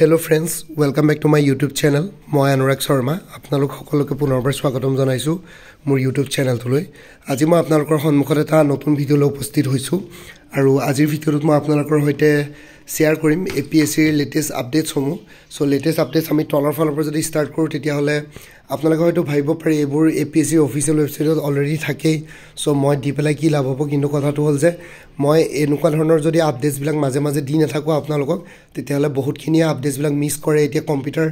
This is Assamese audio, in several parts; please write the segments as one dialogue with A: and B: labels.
A: hello' friends welcome back to my YouTube channel মই অনুৰাগ শৰ্মা আপোনালোক সকলোকে পুনৰবাৰ স্বাগতম জনাইছোঁ মোৰ ইউটিউব চেনেলটোলৈ আজি মই আপোনালোকৰ সন্মুখত এটা নতুন ভিডিঅ'লৈ উপস্থিত হৈছোঁ আৰু আজিৰ ভিডিঅ'টোত মই আপোনালোকৰ সৈতে শ্বেয়াৰ কৰিম এ পি এছ চিৰ লেটেষ্ট আপডেটছসমূহ চ' লেটেষ্ট আপডেটছ আমি তলৰ ফালৰ পৰা যদি ষ্টাৰ্ট কৰোঁ তেতিয়াহ'লে আপোনালোকে হয়তো ভাবিব পাৰে এইবোৰ এ পি এছ চিৰ অফিচিয়েল ৱেবছাইটত অলৰেডি থাকেই চ' মই দি পেলাই কি লাভ হ'ব কিন্তু কথাটো হ'ল যে মই এনেকুৱা ধৰণৰ যদি আপডেটছবিলাক মাজে মাজে দি নাথাকোঁ আপোনালোকক তেতিয়াহ'লে বহুতখিনিয়ে আপডেটছবিলাক মিছ কৰে এতিয়া কম্পিউটাৰ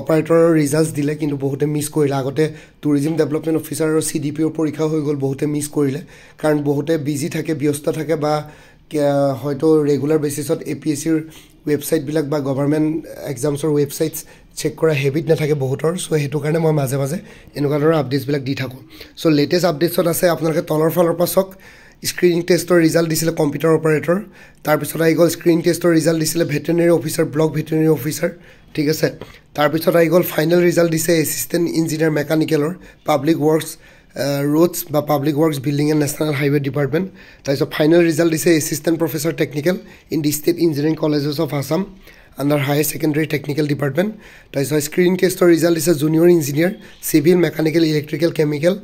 A: অপাৰেটৰৰ ৰিজাল্টছ দিলে কিন্তু বহুতে মিছ কৰিলে আগতে টুৰিজিম ডেভেলপমেণ্ট অফিচাৰ আৰু চি ডি পি অ'ৰ পৰীক্ষা হৈ গ'ল বহুতে মিছ কৰিলে কাৰণ বহুতে বিজি থাকে ব্যস্ত থাকে বা হয়তো ৰেগুলাৰ বেচিছত এ পি এছ চিৰ ৱেবছাইটবিলাক বা গভৰ্ণমেণ্ট এক্সামছৰ ৱেবছাইটছ চেক কৰা হেবিট নাথাকে বহুতৰ চ' সেইটো কাৰণে মই মাজে মাজে এনেকুৱা ধৰণৰ আপডেটছবিলাক দি থাকোঁ চ' লেটেষ্ট আপডেটছত আছে আপোনালোকে তলৰ ফালৰ পৰা চাওক স্ক্ৰিনিং টেষ্টৰ ৰিজাল্ট দিছিলে কম্পিউটাৰ অপাৰেটৰ তাৰপিছত আহি গ'ল স্ক্ৰিনিং টেষ্টৰ ৰিজাল্ট দিছিলে veterinary officer block veterinary officer ঠিক আছে তাৰপিছত আহি গ'ল ফাইনেল ৰিজাল্ট দিছে এছিষ্টেণ্ট ইঞ্জিনিয়াৰ মেকানিকেলৰ পাব্লিক ৱৰ্কছ ৰোডছ বা public works building and national highway department তাৰপিছত ফাইনেল ৰিজাল্ট দিছে assistant professor technical in the state engineering colleges of Assam under higher secondary technical department তাৰপিছত স্ক্ৰীণ কেষ্টৰ ৰিজাল্ট দিছে junior engineer civil mechanical electrical chemical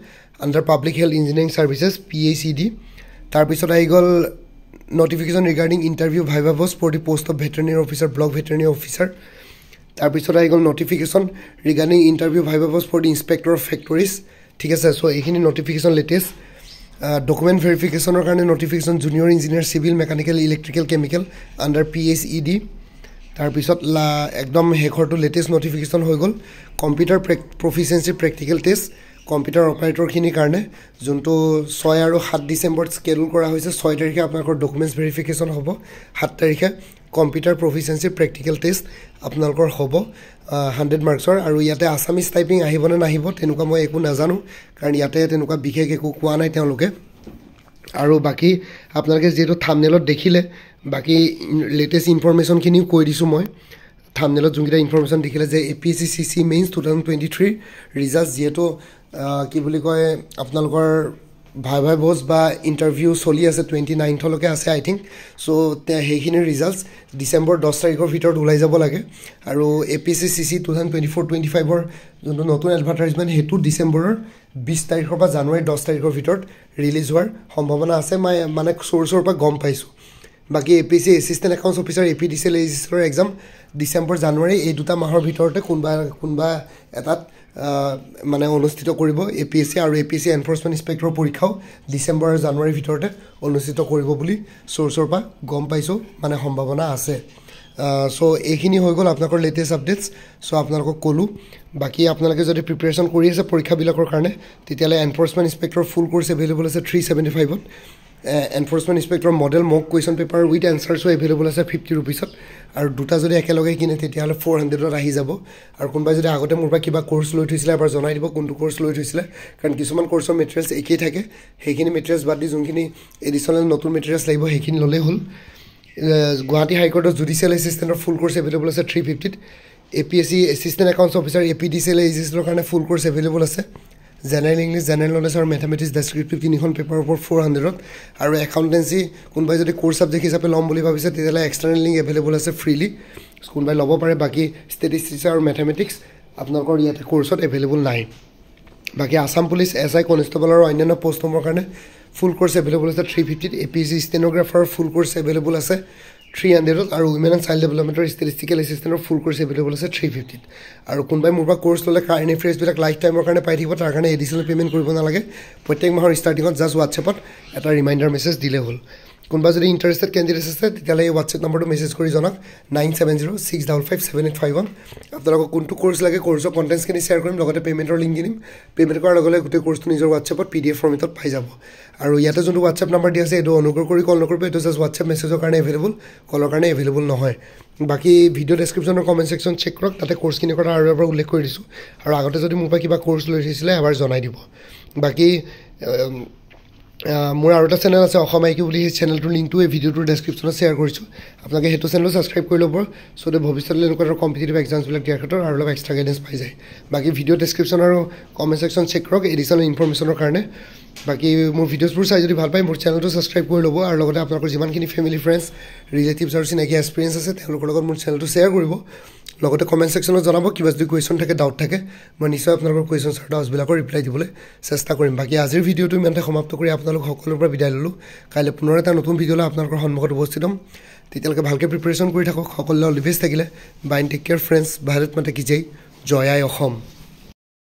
A: under public health engineering services P A C D তাৰপিছত আহি গ'ল notification regarding interview viva voce for the post of veterinary officer block veterinary officer তাৰপিছত আহি গ'ল notification regarding interview viva voce for the inspector of factories ঠিক আছে চ' এইখিনি নটিফিকেশ্যন লেটেষ্ট ডকুমেণ্ট ভেৰিফিকেশ্যনৰ কাৰণে notification junior engineer civil mechanical electrical chemical under P H E D তাৰপিছত লা একদম শেষৰটো লেটেষ্ট নটিফিকেশ্যন হৈ গ'ল কম্পিউটাৰ প্ৰেক প্ৰফিচিয়েঞ্চি প্ৰেক্টিকেল টেষ্ট কম্পিউটাৰ অপাৰেটৰখিনিৰ কাৰণে যোনটো ছয় আৰু সাত ডিচেম্বৰত স্কেডুল কৰা হৈছে ছয় তাৰিখে আপোনালোকৰ ডকুমেণ্টছ ভেৰিফিকেশ্যন হ'ব সাত তাৰিখে কম্পিউটাৰ প্ৰফিচিয়েঞ্চি প্ৰেক্টিকেল টেষ্ট আপোনালোকৰ হ'ব হাণ্ড্ৰেড মাৰ্কছৰ আৰু ইয়াতে আছামিজ টাইপিং আহিব নে নাহিব তেনেকুৱা মই একো নাজানো কাৰণ ইয়াতে তেনেকুৱা বিশেষ একো কোৱা নাই তেওঁলোকে আৰু বাকী আপোনালোকে যিহেতু থামনেলত দেখিলে বাকী লেটেষ্ট ইনফৰমেশ্যনখিনিও কৈ দিছোঁ মই থামনেলত যোনকেইটা ইনফৰমেশ্যন দেখিলে যে A P S C C C mains two thousand twenty থ্ৰীৰ ৰিজাল্ট যিহেতু কি বুলি কয় আপোনালোকৰ ভাই ভাই ভোজ বা ইণ্টাৰভিউ চলি আছে টুৱেণ্টি নাইনথলৈকে আছে আই থিংক চ' সেইখিনিৰ ৰিজাল্টছ ডিচেম্বৰ দহ তাৰিখৰ ভিতৰত ওলাই যাব লাগে আৰু A P C C C two thousand twenty four twenty ফাইভৰ যোনটো নতুন এডভাৰটাইজমেণ্ট সেইটো ডিচেম্বৰৰ বিছ তাৰিখৰ পৰা জানুৱাৰী দহ তাৰিখৰ ভিতৰত ৰিলিজ হোৱাৰ সম্ভাৱনা আছে মই মানে চোৰ চোৰ পৰা গম পাইছোঁ বাকী A P C assistant accounts officer A P D C L এজিষ্টৰ এক্সাম ডিচেম্বৰ জানুৱাৰী এই দুটা মাহৰ ভিতৰতে কোনোবা কোনোবা এটাত মানে অনুষ্ঠিত কৰিব এ পি এছ চি আৰু A P S C enforcement ইনস্পেক্টৰৰ পৰীক্ষাও ডিচেম্বৰ আৰু জানুৱাৰীৰ ভিতৰতে অনুষ্ঠিত কৰিব বুলি চ'ৰ্চৰ পৰা গম পাইছোঁ মানে সম্ভাৱনা আছে চ' এইখিনি হৈ গ'ল আপোনালোকৰ লেটেষ্ট আপডেটছ চ' আপোনালোকক ক'লোঁ বাকী আপোনালোকে যদি প্ৰিপেৰেশ্যন কৰি আছে পৰীক্ষাবিলাকৰ কাৰণে তেতিয়াহ'লে enforcement inspector full course available আছে থ্ৰী ছেভেণ্টি ফাইভত enforcement inspector model mock question paper with এনচাৰ্ছো এভেইলেবল আছে ফিফটি ৰুপিছত আৰু দুটা যদি একেলগে কিনে তেতিয়াহ'লে ফ'ৰ হাণ্ড্ৰেডত আহি যাব আৰু কোনোবাই যদি আগতে মোৰ পৰা কিবা কৰ্চ লৈ থৈছিলে এবাৰ জনাই দিব কোনটো কৰ্চ লৈ থৈছিলে কাৰণ কিছুমান কোৰ্চৰ মেটেৰিয়েলছ একেই থাকে সেইখিনি মেটেৰিয়েলছ বাদ দি যোনখিনি এডিশ্যনেল নতুন মেটেৰিয়েলছ লাগিব সেইখিনি ল'লেই হ'ল গুৱাহাটী হাইকৰ্টৰ জুডিচিয়েল এছিষ্টেণ্টৰ ফুল কৰ্চ এভেইলেবল আছে থ্ৰী ফিফটিত A P S C assistant accounts officer A P D C L এছিষ্টেণ্টৰ কাৰণে ফুল কৰ্চ এভেইলেবল আছে জেনেৰেল ইংলিছ জেনেৰেল নলেজ আৰু মেথামেটিক্স ডেছক্ৰিপ্টিভ তিনিখন পেপাৰৰ ওপৰত ফ'ৰ হাণ্ড্ৰেডত আৰু একাউণ্টেঞ্চি কোনোবাই যদি ক'ৰ ছাবজেক্ট হিচাপে ল'ম বুলি ভাবিছে তেতিয়াহ'লে এক্সটাৰ্নেল লিংক এভেইলেবল আছে ফ্ৰীলি কোনোবাই ল'ব পাৰে বাকী ষ্টেটিষ্টিক্স আৰু মেথামেটিক্স আপোনালোকৰ ইয়াতে ক'ৰ্চত এভেইলেবল নাই বাকী Assam police S I constable আৰু অন্যান্য পষ্টসমূহৰ কাৰণে ফুল ক'ৰ্চ এভেইলেবল আছে থ্ৰী ফিফটিত এ পি জি ষ্টেনগ্ৰাফাৰৰ ফুল ক'ৰ্চ এভেইলেবল আছে থ্ৰী হাণ্ড্ৰেডত আৰু উইমেন এণ্ড চাইল্ড ডেভেলপমেণ্টৰ ষ্টেটিষ্টিকেল এচিষ্টেণ্টৰ ফুল কৰ্চ এভেইলেবল আছে থ্ৰী ফিফটিত আৰু কোনোবাই মোৰ পৰা কোৰ্চ ল'লে কাৰ ইনফ্ৰেছবিলাক লাইফ টাইমৰ কাৰণে পাই থাকিব তাৰ কাৰণে এডিচনেল পে'মেণ্ট কৰিব নালাগে প্ৰত্যেক মাহৰ ষ্টাৰ্টিঙত জাষ্ট হোৱাটছএপত এটা ৰিমাইণ্ডাৰ মেছেজ দিলে হ'ল কোনোবা যদি ইণ্টাৰেষ্টেড কেণ্ডিডেট আছে তেতিয়াহ'লে এই হোৱাটছএপ নম্বৰটো মেছেজ কৰি জনাওক nine seven zero' six double five seven eight five one আপোনালোকক কোনটো কৰ্চ লাগে কৰ্চৰ কণ্টেণ্টছখিনি শ্বেয়াৰ কৰিম লগতে পে'মেণ্টৰ লিংক দিম পে'মেণ্ট কৰাৰ লগে লগে গোটেই কৰ্চটো নিজৰ হোৱাটছএপত পি ডি এফ ফৰ্মেটত পাই যাব আৰু ইয়াতে যোনটো হোৱাটছএপ নম্বৰ দিয়া আছে এইটো অনুগ্ৰহ কৰি কল নকৰিব এইটো জাষ্ট হোৱাটছএপ মেছেজৰ কাৰণে এভেইলেবল কলৰ কাৰণে এভেইলেবল নহয় বাকী ভিডিঅ' ডেছক্ৰিপশ্যনৰ কমেণ্ট ছেকশ্যন চেক কৰক তাতে কৰ্চখিনিৰ কথা আৰু এবাৰ উল্লেখ কৰি দিছোঁ আৰু আগতে যদি মোৰ পৰা কিবা কৰ্চ লৈ থৈছিলে এবাৰ জনাই দিব বাকী মোৰ আৰু এটা চেনেল আছে অসম আইকিউ বুলি সেই চেনেলটোৰ লিংকটো এই ভিডিঅ'টোৰ ডেছক্ৰিপশ্যনত শ্বেয়াৰ কৰিছোঁ আপোনালোকে সেইটো চেনেলো ছাবস্ক্ৰাইব কৰি ল'ব চ' দে ভৱিষ্যতলৈ এনেকুৱা ধৰণৰ কম্পিটেটিভ এক্সামছবিলাক দিয়াৰ ক্ষেত্ৰত আৰু অলপ এক্সট্ৰা গাইডেঞ্চ পাই যায় বাকী ভিডিঅ' ডেছক্ৰিপশ্যন আৰু কমেণ্ট ছেকশ্যন চেক কৰক এডিচনেল ইনফৰ্মেশ্যনৰ কাৰণে বাকী মোৰ ভিডিঅ'চবোৰ চাই যদি ভাল পায় মোৰ চেনেলটো ছাবস্ক্ৰাইব কৰি ল'ব আৰু লগতে আপোনালোকৰ যিমানখিনি ফেমিলি ফ্ৰেণ্ডছ ৰিলেটিভছ আৰু চিনাকি এক্সপিৰিয়েঞ্চ আছে তেওঁলোকৰ লগত মোৰ চেনেলটো শ্বেয়াৰ কৰিব লগতে কমেণ্ট ছেকশ্যনত জনাব কিবা যদি কুৱেশ্যন থাকে ডাউট থাকে মই নিশ্চয় আপোনালোকৰ কুৱেশ্যন চাৰ্টাউচবিলাকৰ ৰিপ্লাই দিবলৈ চেষ্টা কৰিম বাকী আজিৰ ভিডিঅ'টো ইমানতে সমাপ্ত কৰি আপোনালোক সকলোৰ পৰা বিদায় ল'লোঁ কাইলৈ পুনৰ এটা নতুন ভিডিঅ' লৈ আপোনালোকৰ সন্মুখত উপস্থিত হ'ম তেতিয়ালৈকে ভালকৈ প্ৰিপেৰেশ্যন কৰি থাকক সকলোৰে অলৱেজ থাকিলে বাইন টেক কেয়াৰ ফ্ৰেণ্ডছ ভাৰত মাতে কি জয় আই অসম